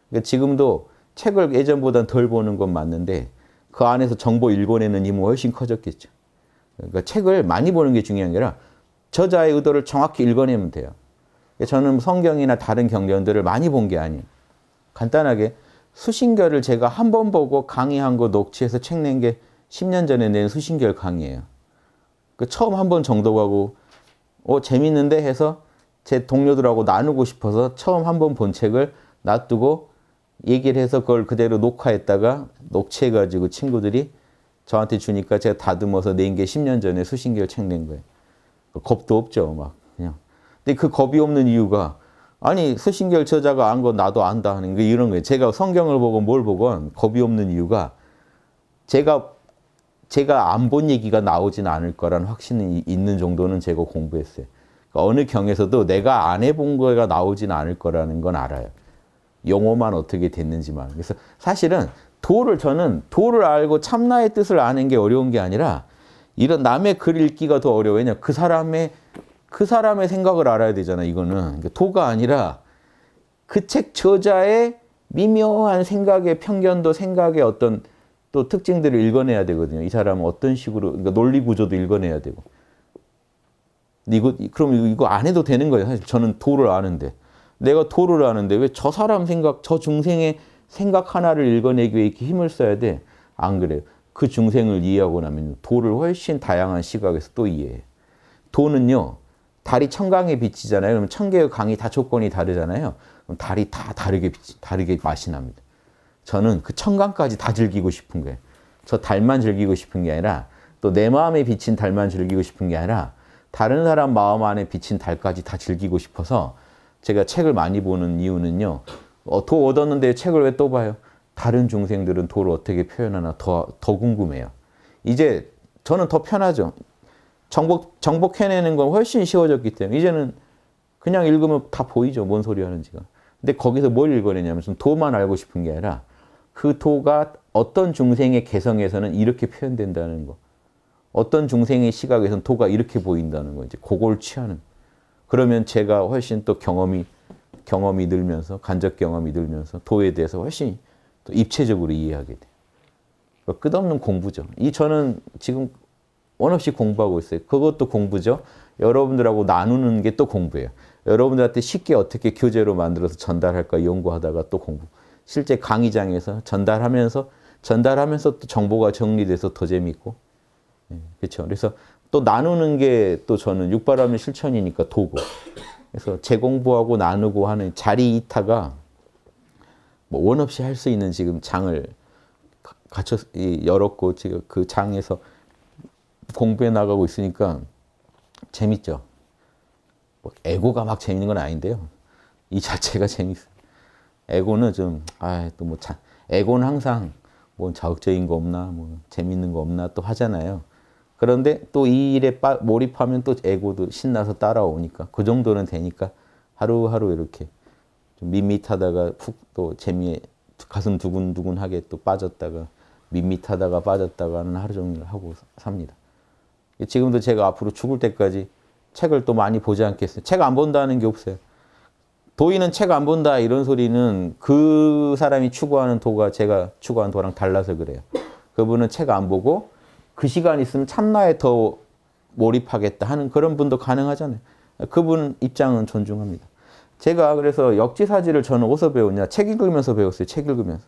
그러니까 지금도 책을 예전보단 덜 보는 건 맞는데 그 안에서 정보 읽어내는 힘은 훨씬 커졌겠죠. 그러니까 책을 많이 보는 게 중요한 게 아니라 저자의 의도를 정확히 읽어내면 돼요. 그러니까 저는 성경이나 다른 경전들을 많이 본 게 아니에요. 간단하게 수신결을 제가 한 번 보고 강의한 거 녹취해서 책 낸 게 10년 전에 낸 수신결 강의예요. 그 처음 한 번 정도 가고 어 재밌는데 해서 제 동료들하고 나누고 싶어서 처음 한 번 본 책을 놔두고 얘기를 해서 그걸 그대로 녹화했다가 녹취해가지고 친구들이 저한테 주니까 제가 다듬어서 낸 게 10년 전에 수신결 책 낸 거예요. 겁도 없죠, 막 그냥. 근데 그 겁이 없는 이유가 아니 수신결 저자가 안거 나도 안다 하는 게 이런 거예요. 제가 성경을 보고 뭘 보건 겁이 없는 이유가 제가 제가 안 본 얘기가 나오진 않을 거라는 확신이 있는 정도는 제가 공부했어요. 그러니까 어느 경에서도 내가 안 해본 거가 나오진 않을 거라는 건 알아요. 용어만 어떻게 됐는지만. 그래서 사실은 도를 저는 도를 알고 참나의 뜻을 아는 게 어려운 게 아니라 이런 남의 글 읽기가 더 어려워. 왜냐 그 사람의 그 사람의 생각을 알아야 되잖아. 이거는 그러니까 도가 아니라 그 책 저자의 미묘한 생각의 편견도 생각의 어떤 또 특징들을 읽어내야 되거든요. 이 사람은 어떤 식으로 그러니까 논리 구조도 읽어내야 되고. 이거 그럼 이거, 이거 안 해도 되는 거예요. 사실 저는 도를 아는데 내가 도를 아는데 왜 저 사람 생각, 저 중생의 생각 하나를 읽어내기 위해 이렇게 힘을 써야 돼? 안 그래요. 그 중생을 이해하고 나면 도를 훨씬 다양한 시각에서 또 이해해. 도는요, 달이 천강에 비치잖아요. 그럼 천 개의 강이 다 조건이 다르잖아요. 그럼 달이 다 다르게 비치, 다르게 맛이 납니다. 저는 그 청강까지 다 즐기고 싶은 거예요. 저 달만 즐기고 싶은 게 아니라 또 내 마음에 비친 달만 즐기고 싶은 게 아니라 다른 사람 마음 안에 비친 달까지 다 즐기고 싶어서 제가 책을 많이 보는 이유는요. 어, 도 얻었는데 책을 왜 또 봐요? 다른 중생들은 도를 어떻게 표현하나 더, 더 궁금해요. 이제 저는 더 편하죠. 정복, 정복해내는 건 훨씬 쉬워졌기 때문에 이제는 그냥 읽으면 다 보이죠. 뭔 소리 하는지가. 근데 거기서 뭘 읽어내냐면 도만 알고 싶은 게 아니라 그 도가 어떤 중생의 개성에서는 이렇게 표현된다는 거. 어떤 중생의 시각에서는 도가 이렇게 보인다는 거. 이제 그걸 취하는. 그러면 제가 훨씬 또 경험이 경험이 늘면서 간접 경험이 늘면서 도에 대해서 훨씬 또 입체적으로 이해하게 돼. 그 그러니까 끝없는 공부죠. 이 저는 지금 원없이 공부하고 있어요. 그것도 공부죠. 여러분들하고 나누는 게 또 공부예요. 여러분들한테 쉽게 어떻게 교재로 만들어서 전달할까 연구하다가 또 공부. 실제 강의장에서 전달하면서 전달하면서 또 정보가 정리돼서 더 재밌고 예, 그렇죠. 그래서 또 나누는 게 또 저는 육바람의 실천이니까 도구. 그래서 재공부하고 나누고 하는 자리 이타가 뭐 원 없이 할 수 있는 지금 장을 갖춰 열었고 지금 그 장에서 공부해 나가고 있으니까 재밌죠. 뭐 에고가 막 재밌는 건 아닌데요. 이 자체가 재밌어. 에고는 좀, 아, 또 뭐, 자, 에고는 항상 뭐 자극적인 거 없나, 뭐 재밌는 거 없나 또 하잖아요. 그런데 또 이 일에 빠, 몰입하면 또 에고도 신나서 따라오니까 그 정도는 되니까 하루하루 이렇게 좀 밋밋하다가 푹 또 재미에 가슴 두근두근하게 또 빠졌다가 밋밋하다가 빠졌다가는 하루 종일 하고 삽니다. 지금도 제가 앞으로 죽을 때까지 책을 또 많이 보지 않겠어요. 책 안 본다는 게 없어요. 도의는 책 안 본다 이런 소리는 그 사람이 추구하는 도가 제가 추구하는 도랑 달라서 그래요. 그분은 책 안 보고 그 시간 있으면 참나에 더 몰입하겠다 하는 그런 분도 가능하잖아요. 그분 입장은 존중합니다. 제가 그래서 역지사지를 저는 어디서 배웠냐? 책 읽으면서 배웠어요. 책 읽으면서.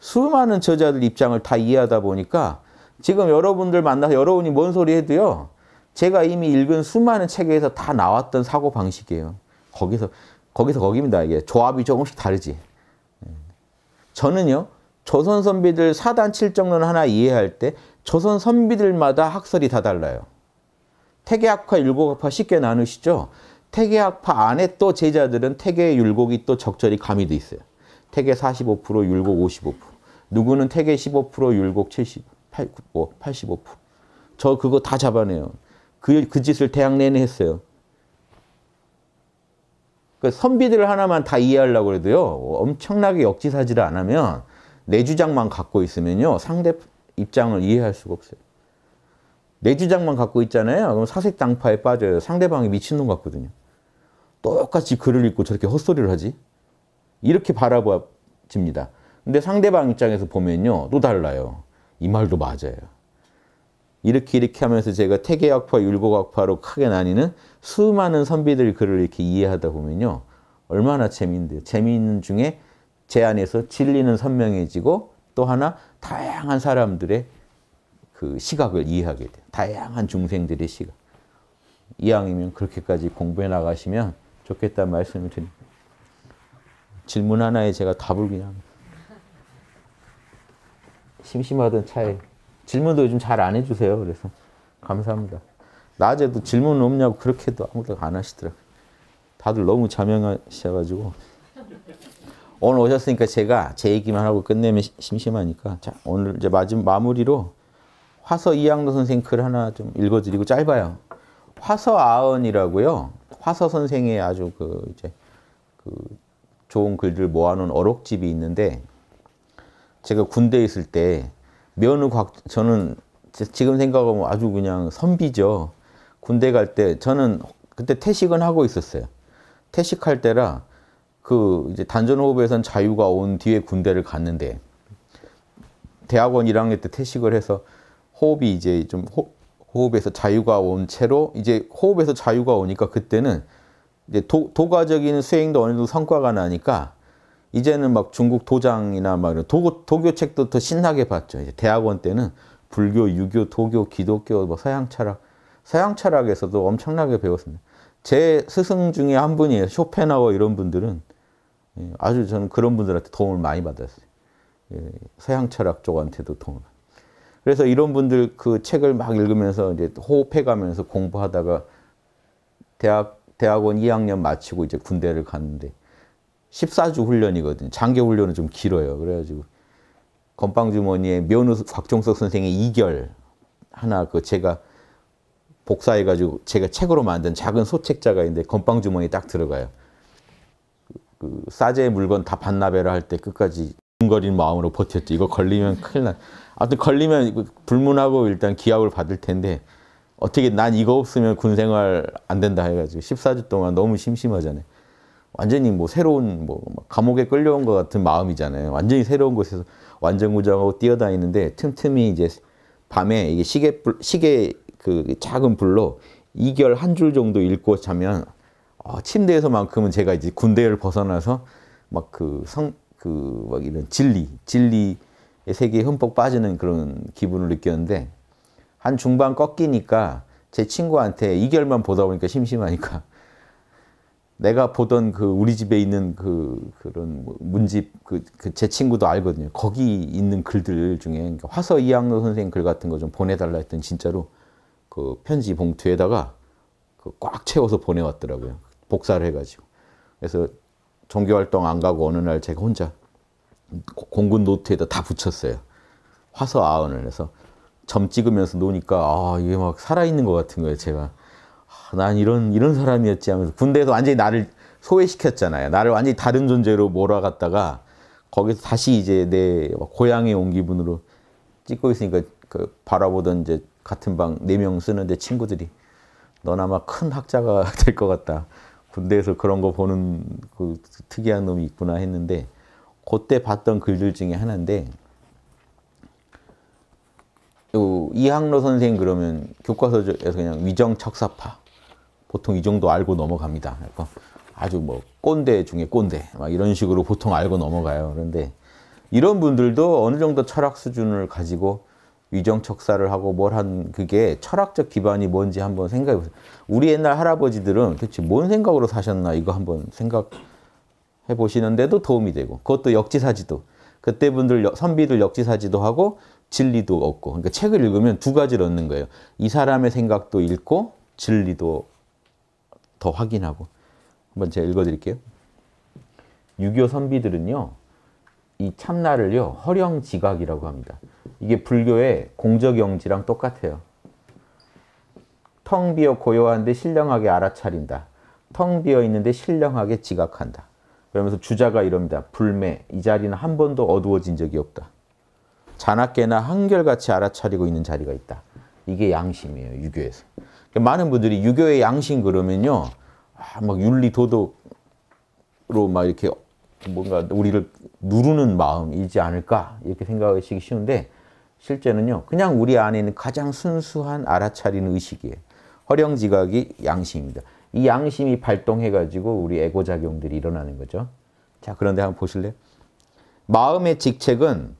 수많은 저자들 입장을 다 이해하다 보니까 지금 여러분들 만나서 여러분이 뭔 소리 해도요. 제가 이미 읽은 수많은 책에서 다 나왔던 사고방식이에요. 거기서 거기서 거기입니다. 이게 조합이 조금씩 다르지. 예. 저는요. 조선 선비들 사단 7정론 하나 이해할 때 조선 선비들마다 학설이 다 달라요. 태계학파, 율곡학파 쉽게 나누시죠? 태계학파 안에 또 제자들은 태계 율곡이 또 적절히 가미돼 있어요. 태계 45%, 율곡 55%. 누구는 태계 15%, 율곡 70, 85%. 저 그거 다 잡아내요. 그, 그 짓을 대학 내내 했어요. 그 선비들 하나만 다 이해하려고 해도요 엄청나게 역지사지를 안 하면 내 주장만 갖고 있으면요 상대 입장을 이해할 수가 없어요 내 주장만 갖고 있잖아요 그럼 사색당파에 빠져요 상대방이 미친놈 같거든요 똑같이 글을 읽고 저렇게 헛소리를 하지 이렇게 바라보니다 근데 상대방 입장에서 보면요 또 달라요 이 말도 맞아요 이렇게 이렇게 하면서 제가 태계학파, 율곡학파로 크게 나뉘는 수많은 선비들 글을 이렇게 이해하다 보면요. 얼마나 재미있는데요. 재미있는 중에 제 안에서 진리는 선명해지고 또 하나 다양한 사람들의 그 시각을 이해하게 돼요. 다양한 중생들의 시각. 이왕이면 그렇게까지 공부해 나가시면 좋겠다는 말씀을 드립니다. 질문 하나에 제가 답을 그냥 심심하던 차에 질문도 요즘 잘 안 해주세요. 그래서 감사합니다. 낮에도 질문 없냐고 그렇게도 아무도 안 하시더라고요. 다들 너무 자명하셔가지고 오늘 오셨으니까 제가 제 얘기만 하고 끝내면 심심하니까 자 오늘 이제 마지막 마무리로 화서 이양도 선생 글 하나 좀 읽어드리고 짧아요. 화서 아언이라고요. 화서 선생의 아주 그 이제 그 좋은 글들 모아놓은 어록집이 있는데 제가 군대에 있을 때 면허 곽 저는 지금 생각하면 아주 그냥 선비죠. 군대 갈 때 저는 그때 퇴식은 하고 있었어요. 퇴식할 때라 그 이제 단전호흡에선 자유가 온 뒤에 군대를 갔는데 대학원 1학년 때 퇴식을 해서 호흡이 이제 좀 호, 호흡에서 자유가 온 채로 이제 호흡에서 자유가 오니까 그때는 이제 도, 도가적인 수행도 어느 정도 성과가 나니까 이제는 막 중국 도장이나 막 이런 도 도교 책도 더 신나게 봤죠. 이제 대학원 때는 불교, 유교, 도교, 기독교, 뭐 서양 철학, 서양 철학에서도 엄청나게 배웠습니다. 제 스승 중에 한 분이에요. 쇼펜하워 이런 분들은 예, 아주 저는 그런 분들한테 도움을 많이 받았어요. 예, 서양 철학 쪽한테도 도움을. 그래서 이런 분들 그 책을 막 읽으면서 이제 호흡해 가면서 공부하다가 대학 대학원 2학년 마치고 이제 군대를 갔는데 14주 훈련이거든요. 장교 훈련은 좀 길어요. 그래가지고 건빵주머니에 면우 곽종석 선생의 이결 하나 그 제가 복사해가지고 제가 책으로 만든 작은 소책자가 있는데 건빵주머니 에딱 들어가요. 그, 그 싸제 물건 다 반납해라 할 때 끝까지 웅거린 마음으로 버텼죠. 이거 걸리면 큰일 나. 아무튼 걸리면 그 불문하고 일단 기합을 받을 텐데 어떻게 난 이거 없으면 군생활 안 된다 해가지고 14주 동안 너무 심심하잖아요. 완전히 뭐 새로운 뭐 감옥에 끌려온 것 같은 마음이잖아요. 완전히 새로운 곳에서 완전구장하고 뛰어다니는데 틈틈이 이제 밤에 이게 시계 불, 시계 그 작은 불로 이결 한 줄 정도 읽고 자면 어, 침대에서만큼은 제가 이제 군대를 벗어나서 막 그 성그막 그 그 이런 진리 진리의 세계에 흠뻑 빠지는 그런 기분을 느꼈는데 한 중반 꺾이니까 제 친구한테 이결만 보다 보니까 심심하니까 내가 보던 그 우리 집에 있는 그 그런 문집 그 그 제 친구도 알거든요. 거기 있는 글들 중에 그러니까 화서 이학노 선생 글 같은 거 좀 보내달라 했던 진짜로 그 편지 봉투에다가 그 꽉 채워서 보내왔더라고요. 복사를 해가지고. 그래서 종교 활동 안 가고 어느 날 제가 혼자 공군 노트에다 다 붙였어요. 화서 아언을 해서 점 찍으면서 노니까 아 이게 막 살아있는 것 같은 거예요. 제가 아, 난 이런 이런 사람이었지 하면서 군대에서 완전히 나를 소외시켰잖아요. 나를 완전히 다른 존재로 몰아갔다가 거기서 다시 이제 내 고향에 온 기분으로 찍고 있으니까 그 바라보던 이제 같은 방 네 명 쓰는데 친구들이 너나 마큰 학자가 [laughs] 될 것 같다. 군대에서 그런 거 보는 그 특이한 놈이 있구나 했는데 그때 봤던 글들 중에 하나인데 이학로 선생 그러면 교과서에서 그냥 위정 척사파 보통 이 정도 알고 넘어갑니다. 아주 뭐 꼰대 중에 꼰대 막 이런 식으로 보통 알고 넘어가요. 그런데 이런 분들도 어느 정도 철학 수준을 가지고 위정 척사를 하고 뭘 한 그게 철학적 기반이 뭔지 한번 생각해 보세요. 우리 옛날 할아버지들은 도대체 뭔 생각으로 사셨나 이거 한번 생각해 보시는데도 도움이 되고 그것도 역지사지도 그때 분들 선비들 역지사지도 하고 진리도 얻고 그러니까 책을 읽으면 두 가지를 얻는 거예요. 이 사람의 생각도 읽고 진리도 더 확인하고 한번 제가 읽어드릴게요. 6 2 선비들은요. 이 참나를요. 허령지각이라고 합니다. 이게 불교의 공적영지랑 똑같아요. 텅 비어 고요한데 신령하게 알아차린다. 텅 비어 있는데 신령하게 지각한다. 그러면서 주자가 이럽니다. 불매, 이 자리는 한 번도 어두워진 적이 없다. 자나깨나 한결같이 알아차리고 있는 자리가 있다. 이게 양심이에요. 유교에서. 그러니까 많은 분들이 유교의 양심 그러면요. 아, 막 윤리 도덕으로 막 이렇게 뭔가 우리를 누르는 마음이지 않을까 이렇게 생각하시기 쉬운데 실제는요. 그냥 우리 안에 있는 가장 순수한 알아차리는 의식이에요. 허령지각이 양심입니다. 이 양심이 발동해가지고 우리 애고작용들이 일어나는 거죠. 자, 그런데 한번 보실래요? 마음의 직책은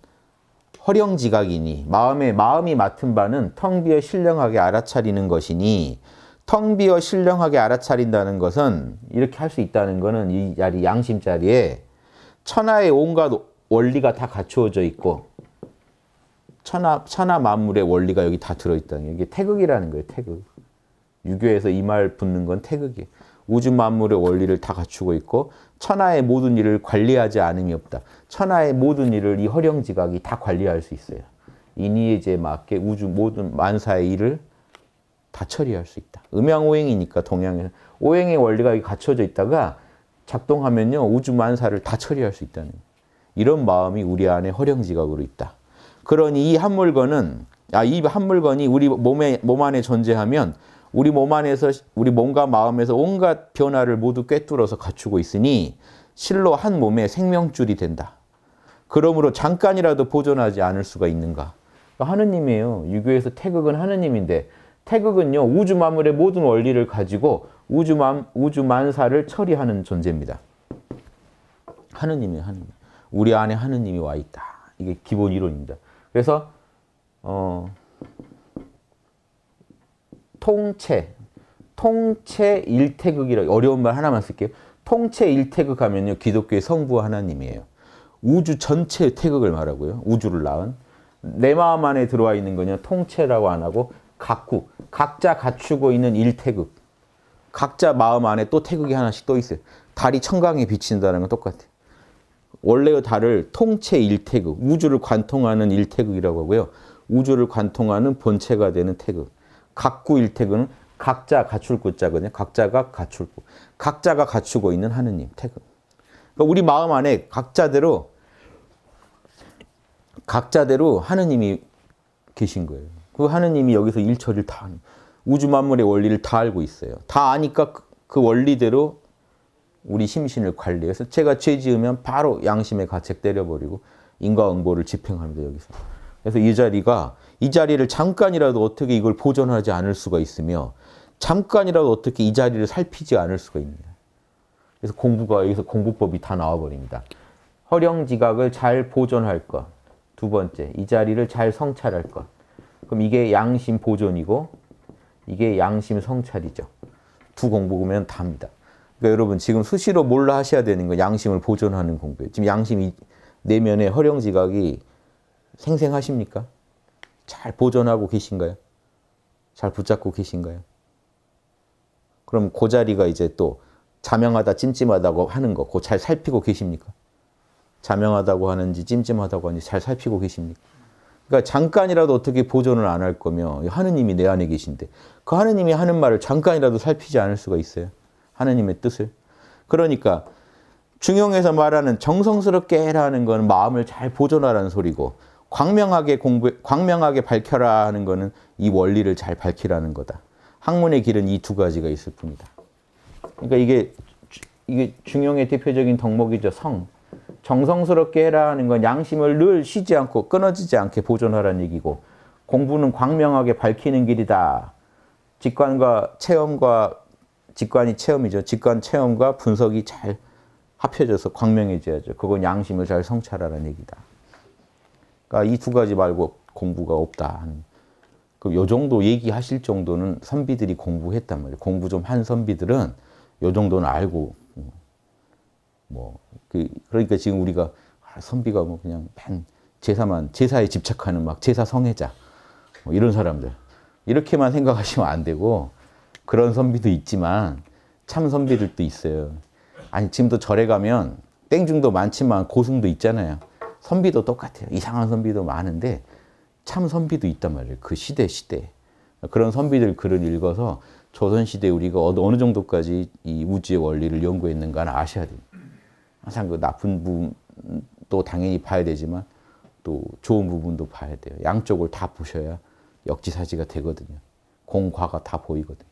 허령지각이니 마음의 마음이 맡은 바는 텅 비어 신령하게 알아차리는 것이니 텅 비어 신령하게 알아차린다는 것은 이렇게 할 수 있다는 것은 이 자리 양심 자리에 천하의 온갖 원리가 다 갖추어져 있고 천하, 천하 만물의 원리가 여기 다 들어있다는 게 이게 태극이라는 거예요. 태극. 유교에서 이 말 붙는 건 태극이에요. 우주 만물의 원리를 다 갖추고 있고 천하의 모든 일을 관리하지 않음이 없다. 천하의 모든 일을 이 허령지각이 다 관리할 수 있어요. 이니에제 맞게 우주 모든 만사의 일을 다 처리할 수 있다. 음양오행이니까 동양에 오행의 원리가 갖춰져 있다가 작동하면요 우주 만사를 다 처리할 수 있다는 이런 마음이 우리 안에 허령지각으로 있다. 그러니 이 한 물건은 아이 한 물건이 우리 몸에 몸 안에 존재하면 우리 몸 안에서 우리 몸과 마음에서 온갖 변화를 모두 꿰뚫어서 갖추고 있으니 실로 한 몸의 생명줄이 된다. 그러므로 잠깐이라도 보존하지 않을 수가 있는가? 하느님이에요. 유교에서 태극은 하느님인데 태극은요 우주 만물의 모든 원리를 가지고 우주 만 우주 만사를 처리하는 존재입니다. 하느님이 하느님. 우리 안에 하느님이 와 있다. 이게 기본 이론입니다. 그래서 어 통체통체 일태극이라 어려운 말 하나만 쓸게요. 통채 일태극 하면요. 기독교의 성부 하나님이에요. 우주 전체 태극을 말하고요. 우주를 낳은. 내 마음 안에 들어와 있는 거냐 통채라고 안 하고 각국, 각자 갖추고 있는 일태극. 각자 마음 안에 또 태극이 하나씩 또 있어요. 달이 청강에 비친다는 건 똑같아요. 원래의 달을 통채 일태극, 우주를 관통하는 일태극이라고 하고요. 우주를 관통하는 본체가 되는 태극. 각구 일태근은 각자 갖출구자거든요. 각자가 갖출구. 각자가 갖추고 있는 하느님 태근. 그러니까 우리 마음 안에 각자대로 각자대로 하느님이 계신 거예요. 그 하느님이 여기서 일처리를 다 하는 우주 만물의 원리를 다 알고 있어요. 다 아니까 그, 그 원리대로 우리 심신을 관리해서 제가 죄 지으면 바로 양심의 가책 때려버리고 인과응보를 집행합니다. 여기서. 그래서 이 자리가 이 자리를 잠깐이라도 어떻게 이걸 보존하지 않을 수가 있으며 잠깐이라도 어떻게 이 자리를 살피지 않을 수가 있냐. 그래서 공부가 여기서 공부법이 다 나와버립니다. 허령지각을 잘 보존할 것. 두 번째, 이 자리를 잘 성찰할 것. 그럼 이게 양심 보존이고 이게 양심 성찰이죠. 두 공부면 답니다. 그러니까 여러분 지금 수시로 몰라 하셔야 되는 건 양심을 보존하는 공부예요. 지금 양심이 내면의 허령지각이 생생하십니까? 잘 보존하고 계신가요? 잘 붙잡고 계신가요? 그럼 그 자리가 이제 또 자명하다 찜찜하다고 하는 거, 그잘 살피고 계십니까? 자명하다고 하는지 찜찜하다고 하는지 잘 살피고 계십니까? 그러니까 잠깐이라도 어떻게 보존을 안 할 거며 하느님이 내 안에 계신데 그 하느님이 하는 말을 잠깐이라도 살피지 않을 수가 있어요. 하느님의 뜻을. 그러니까 중용에서 말하는 정성스럽게 해라는 건 마음을 잘 보존하라는 소리고 광명하게 공부, 광명하게 밝혀라 하는 것은 이 원리를 잘 밝히라는 거다. 학문의 길은 이 두 가지가 있을 뿐이다. 그러니까 이게 이게 중용의 대표적인 덕목이죠. 성. 정성스럽게 해라 하는 건 양심을 늘 쉬지 않고 끊어지지 않게 보존하라는 얘기고 공부는 광명하게 밝히는 길이다. 직관과 체험과 직관이 체험이죠. 직관 체험과 분석이 잘 합해져서 광명해져야죠. 그건 양심을 잘 성찰하라는 얘기다. 그러니까 이 두 가지 말고 공부가 없다. 그럼 요 정도 얘기하실 정도는 선비들이 공부했단 말이에요. 공부 좀 한 선비들은 요 정도는 알고 뭐 그, 그러니까 지금 우리가 아, 선비가 뭐 그냥 맨 제사만 제사에 집착하는 막 제사 성애자 뭐 이런 사람들 이렇게만 생각하시면 안 되고 그런 선비도 있지만 참 선비들도 있어요. 아니 지금도 절에 가면 땡중도 많지만 고승도 있잖아요. 선비도 똑같아요. 이상한 선비도 많은데 참 선비도 있단 말이에요. 그 시대 시대. 그런 선비들 글을 읽어서 조선시대 우리가 어느 정도까지 이 우주의 원리를 연구했는가는 아셔야 됩니다. 항상 그 나쁜 부분도 당연히 봐야 되지만 또 좋은 부분도 봐야 돼요. 양쪽을 다 보셔야 역지사지가 되거든요. 공과가 다 보이거든요.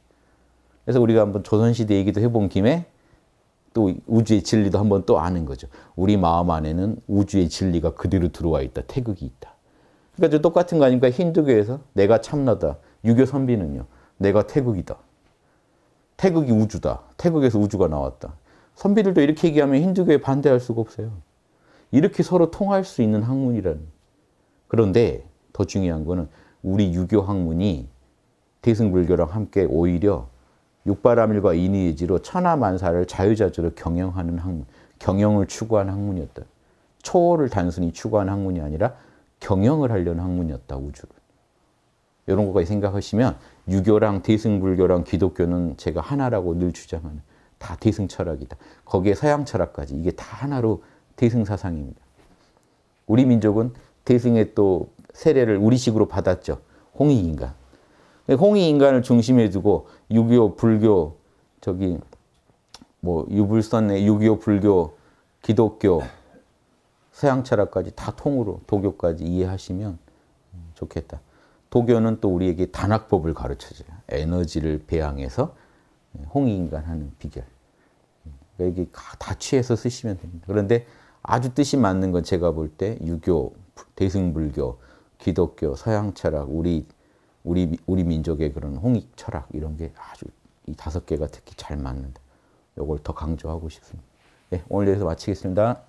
그래서 우리가 한번 조선시대 얘기도 해본 김에 또 우주의 진리도 한 번 또 아는 거죠. 우리 마음 안에는 우주의 진리가 그대로 들어와 있다. 태극이 있다. 그러니까 똑같은 거 아닙니까? 힌두교에서 내가 참나다. 유교 선비는요. 내가 태극이다. 태극이 우주다. 태극에서 우주가 나왔다. 선비들도 이렇게 얘기하면 힌두교에 반대할 수가 없어요. 이렇게 서로 통할 수 있는 학문이라는. 그런데 더 중요한 거는 우리 유교 학문이 대승불교랑 함께 오히려 육바라밀과 이니의지로 천하만사를 자유자재로 경영하는 학문, 경영을 추구한 학문이었다. 초월을 단순히 추구한 학문이 아니라 경영을 하려는 학문이었다, 우주를. 이런 것까지 생각하시면 유교랑 대승불교랑 기독교는 제가 하나라고 늘 주장하는 다 대승 철학이다. 거기에 서양 철학까지 이게 다 하나로 대승 사상입니다. 우리 민족은 대승의 또 세례를 우리식으로 받았죠. 홍익인가. 홍이 인간을 중심에 두고 유교, 불교, 저기 뭐 유불선의 유교, 불교, 기독교, 서양 철학까지 다 통으로 도교까지 이해하시면 좋겠다. 도교는 또 우리에게 단학법을 가르쳐줘요. 에너지를 배양해서 홍인간 이 하는 비결. 그러니까 여기 다 취해서 쓰시면 됩니다. 그런데 아주 뜻이 맞는 건 제가 볼 때 유교, 대승불교, 기독교, 서양 철학, 우리 우리 우리 민족의 그런 홍익 철학 이런 게 아주 이 다섯 개가 특히 잘 맞는다. 요걸 더 강조하고 싶습니다. 네, 오늘 여기서 마치겠습니다.